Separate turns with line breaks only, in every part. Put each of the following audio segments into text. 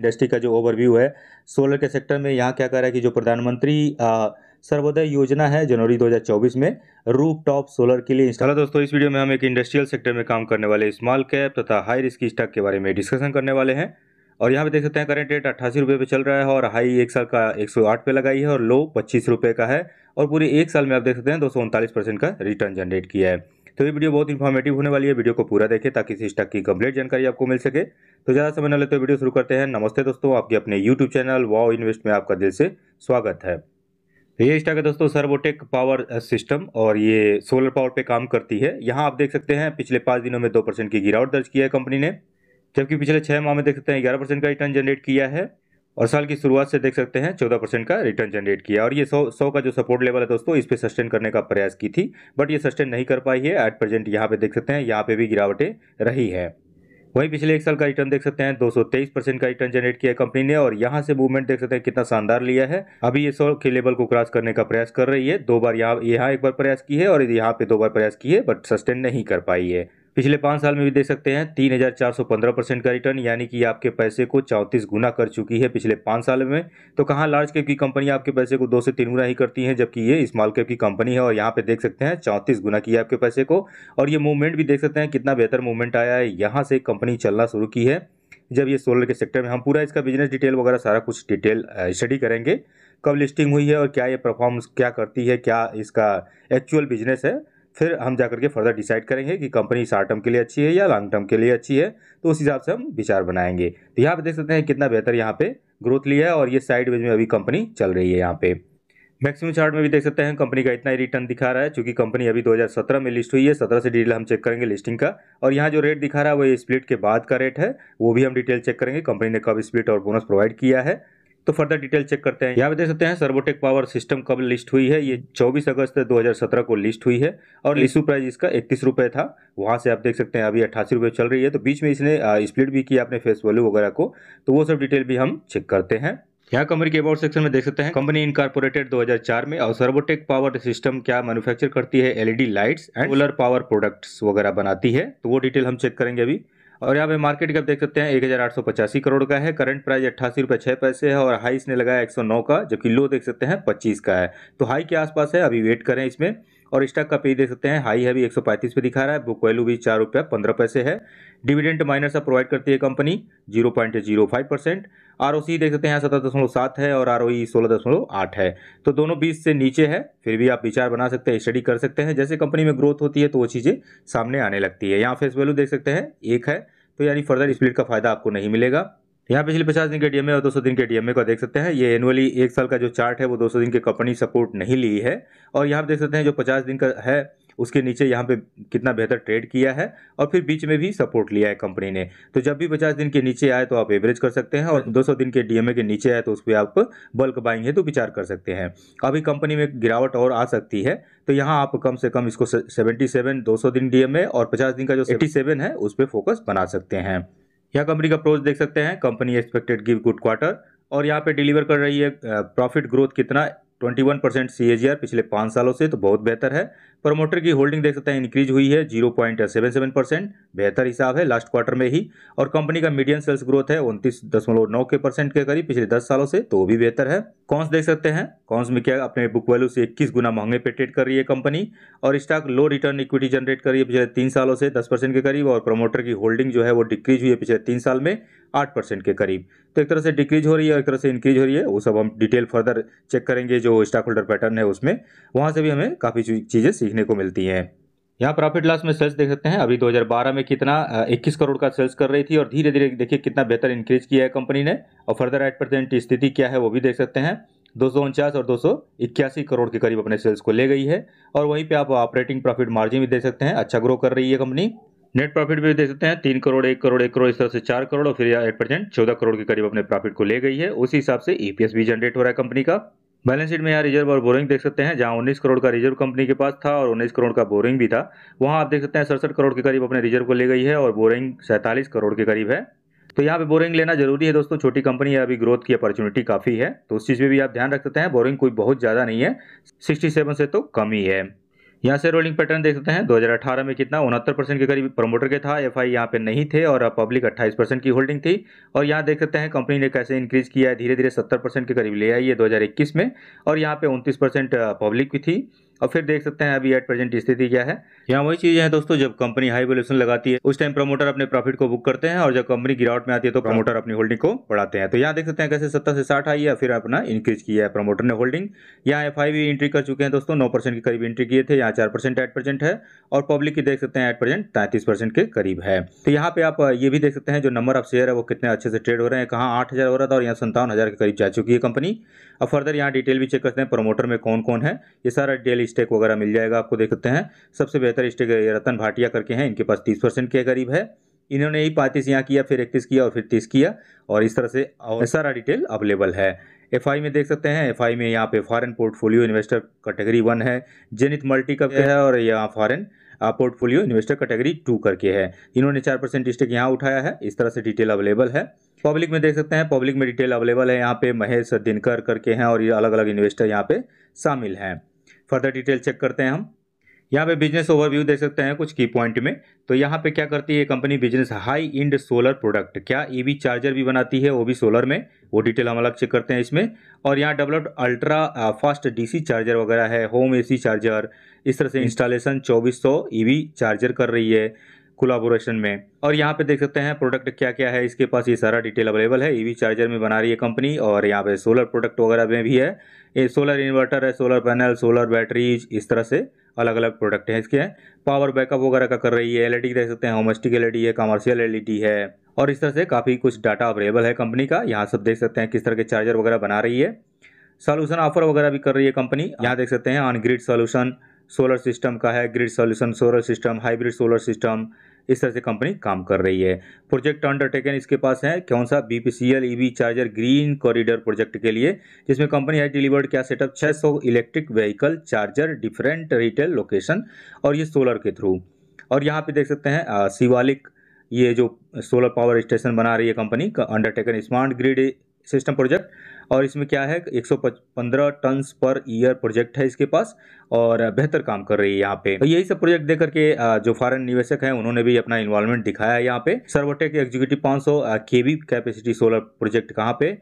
industry का जो overview है सोलर के सेक्टर में यहाँ क्या कह रहा है कि जो प्रधानमंत्री सर्वोदय योजना है जनवरी 2024 में रूप टॉप सोलर के लिए इंस्टॉल दोस्तों इस वीडियो में हम एक इंडस्ट्रियल सेक्टर में काम करने वाले स्मॉल कैप तथा हाई रिस्क स्टॉक के बारे में डिस्कशन करने वाले हैं और यहाँ पे देख सकते हैं करेंट रेट अट्ठासी रुपये पे चल रहा है और हाई एक साल का एक सौ आठ पे लगाई है और लो पच्चीस रुपये का है और पूरे एक साल में आप देख सकते हैं दो सौ उनतालीस परसेंट का रिटर्न जनरेट किया है तो ये वीडियो बहुत इन्फॉर्मेटिव होने वाली है वीडियो को पूरा देखें ताकि इस स्टॉक की कंप्लीट जानकारी आपको मिल सके तो ज़्यादा समय न लेते हुए वीडियो शुरू करते हैं नमस्ते दोस्तों आपके अपने यूट्यूब चैनल वाओ इन्वेस्ट में आपका दिल से स्वागत है तो ये स्टॉक है दोस्तों सर्वोटेक पावर सिस्टम और ये सोलर पावर पे काम करती है यहाँ आप देख सकते हैं पिछले पाँच दिनों में दो परसेंट की गिरावट दर्ज किया है कंपनी ने जबकि पिछले छः माह में देख सकते हैं ग्यारह परसेंट का रिटर्न जनरेट किया है और साल की शुरुआत से देख सकते हैं चौदह परसेंट का रिटर्न जनरेट किया और ये सौ सौ का जो सपोर्ट लेवल है दोस्तों इस पर सस्टेन करने का प्रयास की थी बट ये सस्टेन नहीं कर पाई है एट प्रेजेंट यहाँ पे देख सकते हैं यहाँ पे भी गिरावटें रही हैं वहीं पिछले एक साल का रिटर्न देख सकते हैं दो परसेंट का रिटर्न जनरेट किया कंपनी ने और यहाँ से मूवमेंट देख सकते हैं कितना शानदार लिया है अभी ये सौ के लेवल को क्रॉस करने का प्रयास कर रही है दो बार यहाँ यहाँ एक बार प्रयास की है और यहाँ पे दो बार प्रयास की है बट सस्टेन नहीं कर पाई है पिछले पाँच साल में भी देख सकते हैं तीन हज़ार चार सौ पंद्रह परसेंट का रिटर्न यानी कि आपके पैसे को चौंतीस गुना कर चुकी है पिछले पाँच साल में तो कहाँ लार्ज कैप की कंपनी आपके पैसे को दो से तीन गुना ही करती है जबकि ये स्मॉल कैप की कंपनी है और यहाँ पे देख सकते हैं चौंतीस गुना की है आपके पैसे को और ये मूवमेंट भी देख सकते हैं कितना बेहतर मूवमेंट आया है यहाँ से कंपनी चलना शुरू की है जब ये सोलर के सेक्टर में हम पूरा इसका बिजनेस डिटेल वगैरह सारा कुछ डिटेल स्टडी करेंगे कब लिस्टिंग हुई है और क्या ये परफॉर्मेंस क्या करती है क्या इसका एक्चुअल बिजनेस है फिर हम जा करके फर्दर डिसाइड करेंगे कि कंपनी शॉर्ट टर्म के लिए अच्छी है या लॉन्ग टर्म के लिए अच्छी है तो उस हिसाब से हम विचार बनाएंगे तो यहाँ पे देख सकते हैं कितना बेहतर यहाँ पे ग्रोथ लिया है और ये साइड वेज में अभी कंपनी चल रही है यहाँ पे मैक्सिमम चार्ट में भी देख सकते हैं कंपनी का इतना ही रिटर्न दिखा रहा है क्योंकि कंपनी अभी 2017 में लिस्ट हुई है 17 से डिटेल हम चेक करेंगे लिस्टिंग का और यहाँ जो रेट दिखा रहा है वो स्प्लिट के बाद का रेट है वो भी हम डिटेल चेक करेंगे कंपनी ने कब स्प्लिट और बोनस प्रोवाइड किया है तो फर्दर डिटेल चेक करते हैं यहाँ पे देख सकते हैं सर्वोटेक पावर सिस्टम कब लिस्ट हुई है ये 24 अगस्त 2017 को लिस्ट हुई है और लिस्टू प्राइस इसका इकतीस रुपये था वहाँ से आप देख सकते हैं अभी अट्ठासी रुपये चल रही है तो बीच में इसने स्प्लिट भी किया अपने फेस वैल्यू वगैरह को तो वो सब डिटेल भी हम चेक करते हैं यहाँ कंपनी के अबाउट सेक्शन में देख सकते हैं कंपनी इनकॉर्पोरेटेड 2004 में और सर्वोटेक पावर सिस्टम क्या मैन्युफैक्चर करती है LED lights and solar power products वगैरह बनाती है तो वो डिटेल हम चेक करेंगे अभी और यहाँ पे मार्केट कैप देख सकते हैं एक हज़ार आठ सौ पचासी करोड़ का है करंट प्राइस अट्ठासी रुपये छः पैसे है और हाई इसने लगाया एक सौ नौ का जबकि लो देख सकते हैं पच्चीस का है तो हाई के आसपास है अभी वेट करें इसमें और स्टॉक का पे देख सकते हैं हाई है भी 135 पे दिखा रहा है बुक वैल्यू भी चार रुपया पंद्रह पैसे है डिविडेंड माइनर सब प्रोवाइड करती है company zero point zero five percent R O C देख सकते हैं सत्रह दशमलव सात है और आर ओ ई सोलह दशमलव आठ है तो दोनों बीस से नीचे है फिर भी आप विचार बना सकते हैं स्टडी कर सकते हैं जैसे कंपनी में ग्रोथ होती है तो वो चीज़ें सामने आने लगती है यहाँ फेस वैल्यू देख सकते हैं एक है तो यानी फर्दर स्प्लिट का फायदा आपको नहीं मिलेगा यहाँ पिछले पचास दिन के डीएमए और 200 दिन के डीएमए को देख सकते हैं ये एनुअली एक साल का जो चार्ट है वो 200 दिन की कंपनी सपोर्ट नहीं ली है और यहाँ देख सकते हैं जो 50 दिन का है उसके नीचे यहाँ पे कितना बेहतर ट्रेड किया है और फिर बीच में भी सपोर्ट लिया है कंपनी ने तो जब भी 50 दिन के नीचे आए तो आप एवरेज कर सकते हैं और 200 दिन के डीएमए के नीचे आए तो उस पर आप बल्क बाइंग है तो विचार कर सकते हैं अभी कंपनी में गिरावट और आ सकती है तो यहाँ आप कम से कम इसको सेवेंटी सेवन दिन डीएमए और पचास दिन का जो एट्टी है उस पर फोकस बना सकते हैं यह कंपनी का अप्रोच देख सकते हैं company expected give good quarter और यहाँ पे डिलीवर कर रही है प्रॉफिट ग्रोथ कितना 21 परसेंट सी पिछले पाँच सालों से तो बहुत बेहतर है प्रमोटर की होल्डिंग देख सकते हैं इंक्रीज हुई है zero point seven seven percent बेहतर हिसाब है लास्ट क्वार्टर में ही और कंपनी का मीडियम सेल्स ग्रोथ है उनतीस दशमलव नौ के परसेंट के करीब पिछले दस सालों से तो वो भी बेहतर है कॉन्स देख सकते हैं कॉन्स में क्या अपने बुक वैल्यू से इक्कीस गुना महंगे पे ट्रेड कर रही है कंपनी और stock low return equity generate कर रही है पिछले तीन सालों से दस परसेंट के करीब और प्रमोटर की होल्डिंग जो है वो डिक्रीज हुई है पिछले तीन साल में आठ परसेंट के करीब तो एक तरह से डिक्रीज हो रही है और एक तरह से इंक्रीज हो रही है वो सब हम डिटेल फर्दर चेक करेंगे जो स्टॉक होल्डर पैटर्न है उसमें वहाँ से भी हमें काफ़ी चीज़ें सीखने को मिलती है यहाँ प्रॉफिट लॉस में सेल्स देख सकते हैं अभी 2012 में कितना 21 करोड़ का सेल्स कर रही थी और धीरे धीरे देखिए कितना बेहतर इंक्रीज किया है कंपनी ने और फर्दर एट परसेंट स्थिति क्या है वो भी देख सकते हैं दो और दो करोड़ के करीब अपने सेल्स को ले गई है और वहीं पर आप ऑपरेटिंग प्रॉफिट मार्जिन भी देख सकते हैं अच्छा ग्रो कर रही है कंपनी नेट प्रॉफिट भी देख सकते हैं तीन करोड़ एक करोड़ एक करोड़ इस तरह से चार करोड़ और फिर एट परसेंट चौदह करोड़ के करीब अपने प्रॉफिट को ले गई है उसी हिसाब से ईपीएस e भी जनरेट हो रहा है कंपनी का बैलेंस शीट में यहाँ रिजर्व और बोरिंग देख सकते हैं जहाँ उन्नीस करोड़ का रिजर्व कंपनी के पास था और उन्नीस करोड़ का बोरिंग भी था वहाँ आप देख सकते हैं सड़सठ करोड़ के करीब अपने रिजर्व को ले गई है और बोरिंग सैंतालीस करोड़ के करीब है तो यहाँ पे बोरिंग लेना जरूरी है दोस्तों छोटी कंपनी है अभी ग्रोथ की अपॉर्चुनिटी काफ़ी है तो उस चीज़ में भी आप ध्यान रख सकते हैं बोरिंग कोई बहुत ज़्यादा नहीं है सिक्सटी सेवन से तो कम ही है यहाँ से रोलिंग पैटर्न देख सकते हैं 2018 में कितना उनहत्तर परसेंट के करीब प्रमोटर के था एफआई यहाँ पे नहीं थे और पब्लिक 28 परसेंट की होल्डिंग थी और यहाँ देख सकते हैं कंपनी ने कैसे इंक्रीज किया है धीरे धीरे 70 परसेंट के करीब ले आई है 2021 में और यहाँ पे 29 परसेंट पब्लिक की थी और फिर देख सकते हैं अभी एट प्रेजेंट स्थिति क्या है यहाँ वही चीजें हैं दोस्तों जब कंपनी हाई वोल्यूशन लगाती है उस टाइम प्रमोटर अपने प्रॉफिट को बुक करते हैं और जब कंपनी गिरावट में आती है तो प्रमोटर अपनी होल्डिंग को बढ़ाते हैं तो यहाँ देख सकते हैं कैसे सत्तर से साठ आई है फिर अपना इंक्रीज किया है प्रमोटर ने होल्डिंग यहाँ एफ भी एंट्री कर चुके हैं दोस्तों नौ के करीब एंट्री किए थे यहाँ चार परसेंट एट प्रेजेंट है और पब्लिक की देख सकते हैं एट परसेंट तैंतीस परसेंट के करीब है तो यहाँ पे आप ये भी देख सकते हैं जो नंबर ऑफ शेयर है वो कितने अच्छे से ट्रेड हो रहे हैं कहाँ आठ हो रहा था और यहाँ संतावन के करीब जा चुकी है कंपनी अब फर्दर यहाँ डिटेल भी चेक करते हैं प्रमोटर में कौन कौन है ये सारा डेली स्टेक वगैरह मिल जाएगा आपको देख सकते हैं सबसे बेहतर स्टेक रतन भाटिया करके हैं इनके पास तीस परसेंट के करीब है इन्होंने ही पैंतीस यहाँ किया फिर इकतीस किया और फिर तीस किया और इस तरह से और सारा डिटेल अवेलेबल है एफ में देख सकते हैं एफ में यहाँ पे foreign portfolio investor category one है जेनित मल्टी का है और यहाँ foreign portfolio investor category two करके है इन्होंने चार परसेंट स्टेक यहाँ उठाया है इस तरह से डिटेल अवेलेबल है पब्लिक में देख सकते हैं पब्लिक में डिटेल अवेलेबल है यहाँ पे महेश दिनकर करके हैं और ये अलग अलग इन्वेस्टर यहाँ पे शामिल हैं फर्दर डिटेल चेक करते हैं हम यहाँ पे बिजनेस ओवरव्यू देख सकते हैं कुछ की पॉइंट में तो यहाँ पे क्या करती है company business high end solar product क्या ईवी चार्जर भी बनाती है वो भी सोलर में वो डिटेल हम अलग चेक करते हैं इसमें और यहाँ developed ultra fast DC charger वगैरह है होम एसी चार्जर इस तरह से इंस्टॉलेशन 2400 ईवी चार्जर कर रही है कोलाबोरेशन में और यहाँ पे देख सकते हैं प्रोडक्ट क्या क्या है इसके पास ये सारा डिटेल अवेलेबल है ईवी चार्जर में बना रही है कंपनी और यहाँ पे सोलर प्रोडक्ट वगैरह में भी है ये सोलर इन्वर्टर है सोलर पैनल सोलर बैटरीज इस तरह से अलग अलग प्रोडक्ट हैं इसके पावर बैकअप वगैरह का कर रही है एल e देख सकते हैं होमेस्टिक एल e है कमर्शियल एल e है और इस तरह से काफ़ी कुछ डाटा अवेलेबल है कंपनी का यहाँ सब देख सकते हैं किस तरह के चार्जर वगैरह बना रही है सोल्यूशन ऑफर वगैरह भी कर रही है कंपनी यहाँ देख सकते हैं on grid solution solar system का है grid solution solar system hybrid solar system इस तरह से कंपनी काम कर रही है प्रोजेक्ट अंडरटेकन इसके पास है कौन सा B P C L E V charger green corridor project के लिए जिसमें कंपनी है डिलीवर्ड क्या setup 600 electric vehicle charger different retail location और ये सोलर के थ्रू और यहाँ पे देख सकते हैं शिवालिक ये जो सोलर पावर स्टेशन बना रही है कंपनी का undertaken smart grid system project और इसमें क्या है 115 टन पर ईयर प्रोजेक्ट है इसके पास और बेहतर काम कर रही है यहाँ पे यही सब प्रोजेक्ट देख करके जो फॉरेन निवेशक है उन्होंने भी अपना इन्वॉल्वमेंट दिखाया है यहाँ पे सर्वोटेक एग्जीक्यूटिव 500 सौ बी कैपेसिटी सोलर प्रोजेक्ट कहाँ पे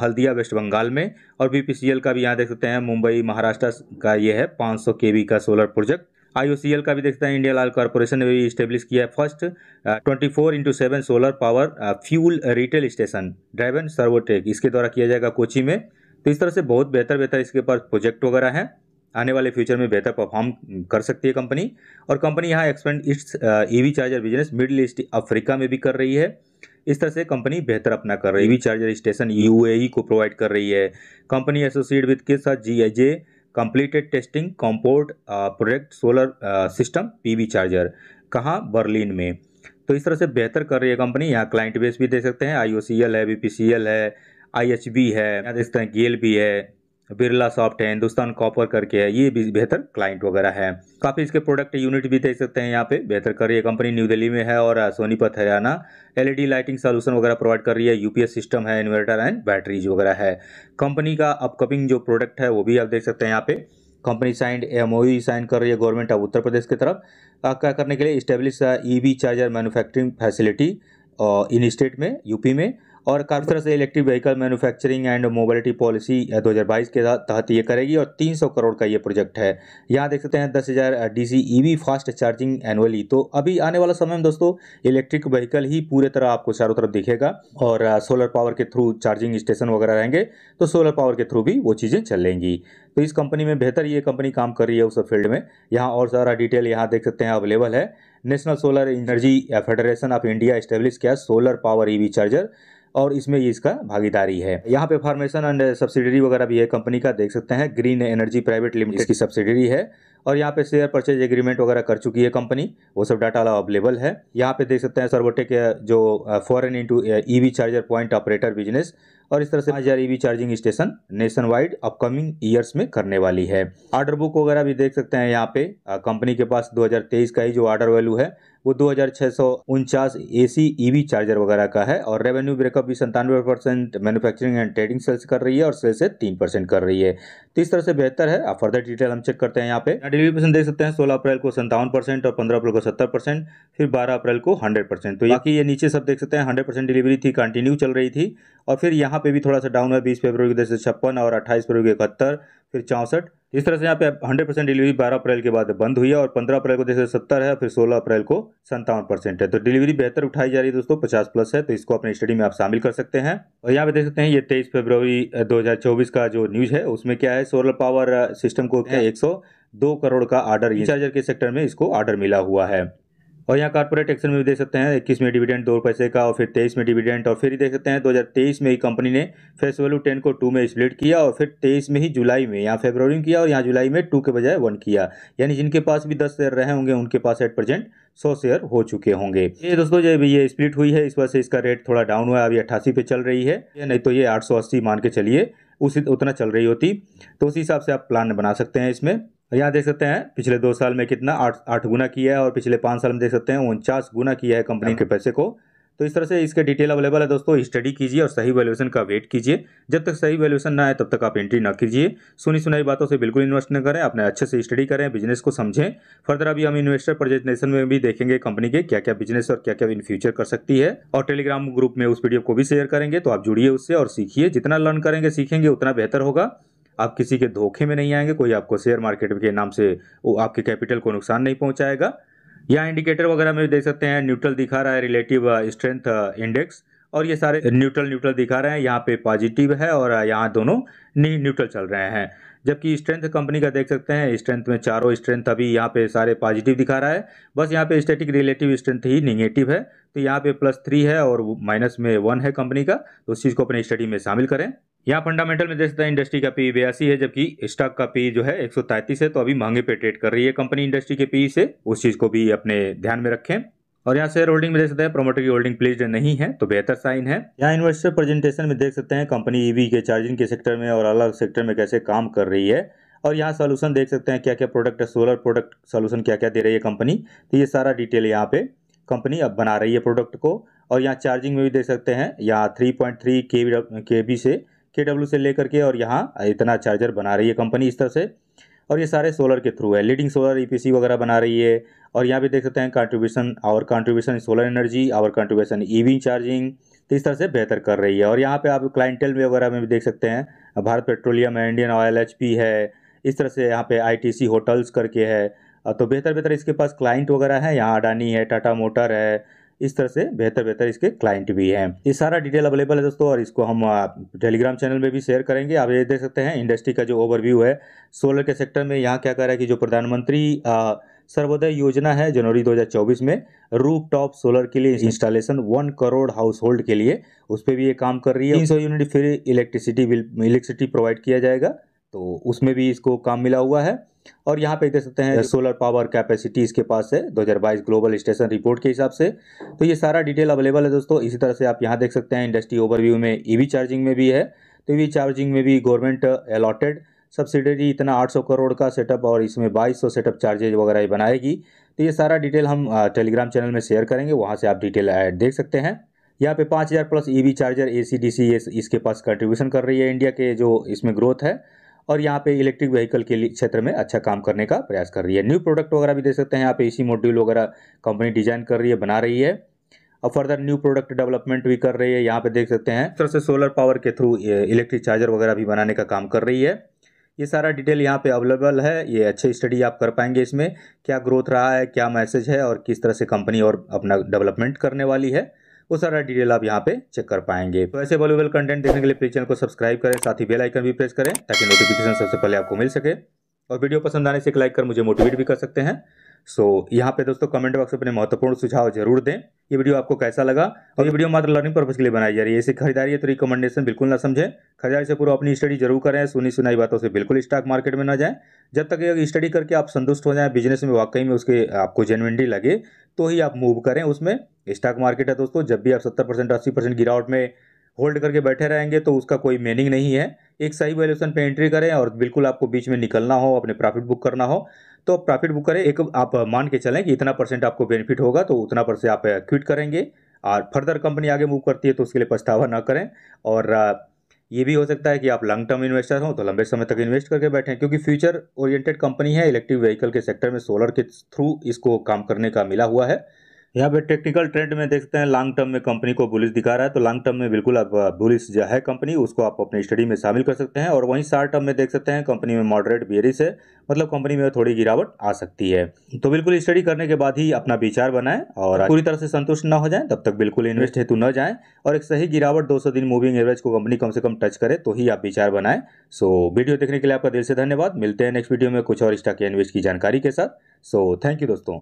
हल्दिया वेस्ट बंगाल में और बीपीसीएल का भी यहाँ देख सकते हैं मुंबई महाराष्ट्र का ये है 500 सौ का सोलर प्रोजेक्ट आई का भी देखते हैं इंडियन ऑयल कॉरपोरेशन ने भी स्टेब्लिश किया है first twenty four into seven solar power fuel retail station driven Servotech इसके द्वारा किया जाएगा कोची में तो इस तरह से बहुत बेहतर बेहतर इसके पास प्रोजेक्ट वगैरह हैं आने वाले फ्यूचर में बेहतर परफॉर्म कर सकती है कंपनी और कंपनी यहाँ expand its EV charger business middle east Africa में भी कर रही है इस तरह से कंपनी बेहतर अपना कर रही है ईवी चार्जर स्टेशन यूएई को प्रोवाइड कर रही है कंपनी एसोसिएट विथ के साथ जी completed testing comport product solar system PV charger कहाँ बर्लिन में तो इस तरह से बेहतर कर रही है कंपनी यहाँ क्लाइंट बेस भी देख सकते हैं आई है बी है आई है यहाँ देख सकते हैं गेल भी है बिरला सॉफ्ट है हिंदुस्तान कॉपर करके है ये भी बेहतर क्लाइंट वगैरह है काफ़ी इसके प्रोडक्ट यूनिट भी देख सकते हैं यहाँ पे बेहतर कर रही है कंपनी न्यू दिल्ली में है और Sonipat Haryana LED lighting solution वगैरह प्रोवाइड कर रही है यूपीएस सिस्टम है इन्वर्टर एंड बैटरीज वगैरह है कंपनी का अपकमिंग जो प्रोडक्ट है वो भी आप देख सकते हैं यहाँ पे कंपनी साइंड एम साइन कर रही है गवर्नमेंट ऑफ उत्तर प्रदेश की तरफ क्या करने के लिए establish E charger manufacturing facility in state में यूपी में और काफ़ी तरह से electric vehicle manufacturing and mobility policy 2022 के तहत ये करेगी और 300 करोड़ का ये प्रोजेक्ट है यहाँ देख सकते हैं दस हज़ार D EV fast charging annually तो अभी आने वाला समय में दोस्तों इलेक्ट्रिक व्हीकल ही पूरे तरह आपको चारों तरफ दिखेगा और सोलर पावर के थ्रू चार्जिंग स्टेशन वगैरह रहेंगे तो सोलर पावर के थ्रू भी वो चीज़ें चलेंगी तो इस कंपनी में बेहतर ये कंपनी काम कर रही है उस फील्ड में यहाँ और सारा डिटेल यहाँ देख सकते हैं अवेलेबल है national solar energy federation of India establish किया सोलर पावर ईवी चार्जर और इसमें ये इसका भागीदारी है यहाँ पे फार्मेशन एंड सब्सिडरी वगैरह भी है कंपनी का देख सकते हैं ग्रीन एनर्जी प्राइवेट लिमिटेड की सब्सिडरी है और यहाँ पे शेयर परचेज एग्रीमेंट वगैरह कर चुकी है कंपनी वो सब डाटा अवेलेबल है यहाँ पे देख सकते हैं सर्वोटेक जो foreign into EV charger point operator business और इस तरह से हजार EV charging station nationwide upcoming years में करने वाली है ऑर्डर बुक वगैरह भी देख सकते हैं यहाँ पे कंपनी के पास 2023 का ही जो ऑर्डर वैल्यू है वो दो हज़ार छः सौ उनचास ए सी ई वी चार्जर वगैरह का है और रेवेन्यू ब्रेकअप भी संतानवे percent manufacturing and trading sales कर रही है और सेल्स से तीन परसेंट कर रही है तो इस तरह से बेहतर है आप फर्दर डिटेल हम चेक करते हैं यहाँ पे डिलीवरी परसेंट देख सकते हैं सोलह अप्रैल को संतावन परसेंट और पंद्रह अप्रैल को सत्तर परसेंट फिर बारह अप्रैल को हंड्रेड परसेंट तो बाकी ये नीचे सब देख सकते हैं हंड्रेड परसेंट डिलीवरी थी कंटिन्यू चल रही थी और फिर यहाँ पे भी थोड़ा सा डाउन हुआ बीस फेब्रवरी को दस छप्पन और अट्ठाईस फरवरी को इकहत्तर फिर चौंसठ इस तरह से यहाँ पे 100 परसेंट डिलीवरी 12 अप्रैल के बाद बंद हुई है और 15 अप्रैल को जैसे 70 है फिर 16 अप्रैल को संतावन परसेंट है तो डिलीवरी बेहतर उठाई जा रही है दोस्तों 50 प्लस है तो इसको अपने स्टडी में आप शामिल कर सकते हैं और यहाँ पे देख सकते हैं ये 23 फरवरी 2024 का जो न्यूज है उसमें क्या है सोलर पावर सिस्टम को एक दो करोड़ का ऑर्डर चार्जर के सेक्टर में इसको ऑर्डर मिला हुआ है और यहाँ कॉर्पोरेट एक्शन में भी देख सकते हैं इक्कीस में डिविडेंड दो पैसे का और फिर तेईस में डिविडेंड और फिर ही देख सकते हैं 2023 में ही कंपनी ने फेस वैल्यू टेन को टू में स्प्लिट किया और फिर तेईस में ही जुलाई में यहाँ फेब्रवरी में किया और यहाँ जुलाई में टू के बजाय वन किया यानी जिनके पास भी दस शेयर रहे होंगे उनके पास एट प्रेजेंट सौ शेयर हो चुके होंगे ये दोस्तों ये ये स्प्लिट हुई है इस वजह से इसका रेट थोड़ा डाउन हुआ है अभी अट्ठासी पे चल रही है नहीं तो ये आठ मान के चलिए उसी उतना चल रही होती तो उसी हिसाब से आप प्लान बना सकते हैं इसमें यहाँ देख सकते हैं पिछले दो साल में कितना आठ आठ गुना किया है और पिछले पाँच साल में देख सकते हैं उनचास गुना किया है कंपनी के पैसे को तो इस तरह से इसके डिटेल अवेलेबल है दोस्तों स्टडी कीजिए और सही वैल्यूएशन का वेट कीजिए जब तक सही वैल्यूएशन ना आए तब तक आप एंट्री ना कीजिए सुनी सुनाई बातों से बिल्कुल इन्वेस्ट न करें अपने अच्छे से स्टडी करें बिजनेस को समझें फर्दर अभी हम इन्वेस्टर प्रेजेंटेशन में भी देखेंगे कंपनी के क्या क्या बिजनेस और क्या क्या इन फ्यूचर कर सकती है और टेलीग्राम ग्रुप में उस वीडियो को भी शेयर करेंगे तो आप जुड़िए उससे और सीखिए जितना लर्न करेंगे सीखेंगे उतना बेहतर होगा आप किसी के धोखे में नहीं आएंगे कोई आपको शेयर मार्केट के नाम से वो आपके कैपिटल को नुकसान नहीं पहुंचाएगा यहाँ इंडिकेटर वगैरह में देख सकते हैं न्यूट्रल दिखा रहा है रिलेटिव स्ट्रेंथ इंडेक्स और ये सारे न्यूट्रल न्यूट्रल दिखा रहे हैं यहाँ पे पॉजिटिव है और uh, यहाँ दोनों न्यूट्रल चल रहे हैं जबकि स्ट्रेंथ कंपनी का देख सकते हैं स्ट्रेंथ में चारों स्ट्रेंथ अभी यहाँ पे सारे पॉजिटिव दिखा रहा है बस यहाँ पे स्टैटिक रिलेटिव स्ट्रेंथ ही निगेटिव है तो यहाँ पे प्लस थ्री है और माइनस में वन है कंपनी का तो उस चीज़ को अपने स्टडी में शामिल करें यहाँ फंडामेंटल में देख सकते हैं इंडस्ट्री का पी बयासी है जबकि स्टॉक का पी जो है एक है तो अभी महंगे पे ट्रेड कर रही है कंपनी इंडस्ट्री के पी से उस चीज़ को भी अपने ध्यान में रखें और यहाँ शेयर होल्डिंग में देख सकते हैं प्रोमोटर की होल्डिंग प्लेज नहीं है तो बेहतर साइन है यहाँ इन्वेस्टर प्रेजेंटेशन में देख सकते हैं कंपनी ईवी e के चार्जिंग के सेक्टर में और अलग सेक्टर में कैसे काम कर रही है और यहाँ सोल्यूशन देख सकते हैं क्या क्या प्रोडक्ट है सोलर प्रोडक्ट सोल्यूशन क्या क्या दे रही है कंपनी तो ये सारा डिटेल यहाँ पे कंपनी अब बना रही है प्रोडक्ट को और यहाँ चार्जिंग में भी देख सकते हैं यहाँ थ्री पॉइंट थ्री के बी से के डब्ल्यू से लेकर के और यहाँ इतना चार्जर बना रही है कंपनी इस तरह से और ये सारे सोलर के थ्रू है लीडिंग सोलर ई वगैरह बना रही है और यहाँ भी देख सकते हैं contribution our contribution solar energy our contribution EV charging तो इस तरह से बेहतर कर रही है और यहाँ पे आप क्लाइंटेल वगैरह में भी देख सकते हैं भारत पेट्रोलियम है इंडियन ऑयल एच है इस तरह से यहाँ पे आईटीसी होटल्स करके है तो बेहतर बेहतर इसके पास क्लाइंट वगैरह है यहाँ अडानी है टाटा मोटर है इस तरह से बेहतर बेहतर इसके क्लाइंट भी हैं ये सारा डिटेल अवेलेबल है दोस्तों और इसको हम टेलीग्राम चैनल में भी शेयर करेंगे आप ये देख सकते हैं इंडस्ट्री का जो ओवरव्यू है सोलर के सेक्टर में यहाँ क्या कह रहा है कि जो प्रधानमंत्री सर्वोदय योजना है जनवरी 2024 में रूप टॉप सोलर के लिए installation one crore household के लिए उस पर भी ये काम कर रही है तीन unit free electricity bill electricity provide किया जाएगा तो उसमें भी इसको काम मिला हुआ है और यहाँ पे देख सकते हैं सोलर पावर कैपेसिटी इसके पास है 2022 ग्लोबल स्टेशन रिपोर्ट के हिसाब से तो ये सारा डिटेल अवेलेबल है दोस्तों इसी तरह से आप यहाँ देख सकते हैं इंडस्ट्री ओवरव्यू में ई चार्जिंग में भी है तो ई चार्जिंग में भी गवर्नमेंट अलॉटेड सब्सिडरी इतना 800 करोड़ का सेटअप और इसमें 2200 सेटअप चार्जेज वगैरह ही बनाएगी तो ये सारा डिटेल हम टेलीग्राम चैनल में शेयर करेंगे वहाँ से आप डिटेल देख सकते हैं यहाँ पे 5000 plus EV charger A C इसके पास कंट्रीब्यूशन कर रही है इंडिया के जो इसमें ग्रोथ है और यहाँ पे इलेक्ट्रिक व्हीकल के क्षेत्र में अच्छा काम करने का प्रयास कर रही है न्यू प्रोडक्ट वगैरह भी देख सकते हैं यहाँ पे इसी मॉड्यूल वगैरह कंपनी डिजाइन कर रही है बना रही है और फर्दर न्यू प्रोडक्ट डेवलपमेंट भी कर रही है यहाँ पे देख सकते हैं तरह से सोलर पावर के थ्रू इलेक्ट्रिक चार्जर वगैरह भी बनाने का काम कर रही है ये सारा डिटेल यहाँ पे अवेलेबल है ये अच्छे स्टडी आप कर पाएंगे इसमें क्या ग्रोथ रहा है क्या मैसेज है और किस तरह से कंपनी और अपना डेवलपमेंट करने वाली है वो सारा डिटेल आप यहाँ पे चेक कर पाएंगे तो ऐसे वॉल्यूबल कंटेंट देखने के लिए प्लीज चैनल को सब्सक्राइब करें साथ ही बेल आइकन भी प्रेस करें ताकि नोटिफिकेशन सबसे पहले आपको मिल सके और वीडियो पसंद आने से एक लाइक कर मुझे मोटिवेट भी कर सकते हैं सो so, यहाँ पे दोस्तों कमेंट बॉक्स में अपने महत्वपूर्ण सुझाव जरूर दें ये वीडियो आपको कैसा लगा और ये वीडियो मात्र लर्निंग पर्पज के लिए बनाई जा रही है ऐसी खरीदारी है तो रिकमेंडेशन बिल्कुल ना समझें खरीदारी से पूरा अपनी स्टडी जरूर करें सुनी सुनाई बातों से बिल्कुल स्टॉक मार्केट में ना जाएं जब तक ये स्टडी करके आप संतुष्ट हो जाए बिजनेस में वाकई में उसके आपको जेनविनटी लगे तो ही आप मूव करें उसमें स्टॉक मार्केट है दोस्तों जब भी आप सत्तर परसेंट अस्सी परसेंट गिरावट में होल्ड करके बैठे रहेंगे तो उसका कोई मीनिंग नहीं है एक सही वैल्यूशन पे एंट्री करें और बिल्कुल आपको बीच में निकलना हो अपने प्रॉफिट बुक करना हो तो प्रॉफिट बुक करें एक आप मान के चलें कि इतना परसेंट आपको बेनिफिट होगा तो उतना परसेंट आप क्विट करेंगे और फर्दर कंपनी आगे मूव करती है तो उसके लिए पछतावा ना करें और ये भी हो सकता है कि आप लॉन्ग टर्म इन्वेस्टर हों तो लंबे समय तक इन्वेस्ट करके बैठें क्योंकि फ्यूचर ओरिएंटेड कंपनी है इलेक्ट्रिक व्हीकल के सेक्टर में सोलर के थ्रू इसको काम करने का मिला हुआ है यहाँ पे टेक्निकल ट्रेंड में देखते हैं लॉन्ग टर्म में कंपनी को बुलिस दिखा रहा है तो लॉन्ग टर्म में बिल्कुल आप बुलिस जो है कंपनी उसको आप अपनी स्टडी में शामिल कर सकते हैं और वहीं शार्ट टर्म में देख सकते हैं कंपनी में मॉडरेट बेरिस है मतलब कंपनी में थोड़ी गिरावट आ सकती है तो बिल्कुल स्टडी करने के बाद ही अपना विचार बनाए और पूरी तरह से संतुष्ट न हो जाए तब तक बिल्कुल इन्वेस्ट हेतु न जाए और एक सही गिरावट दो दिन मूविंग एवरेज को कंपनी कम से कम टच करे तो ही आप विचार बनाए सो वीडियो देखने के लिए आपका दिल से धन्यवाद मिलते हैं नेक्स्ट वीडियो में कुछ और स्टॉक इन्वेस्ट की जानकारी के साथ सो थैंक यू दोस्तों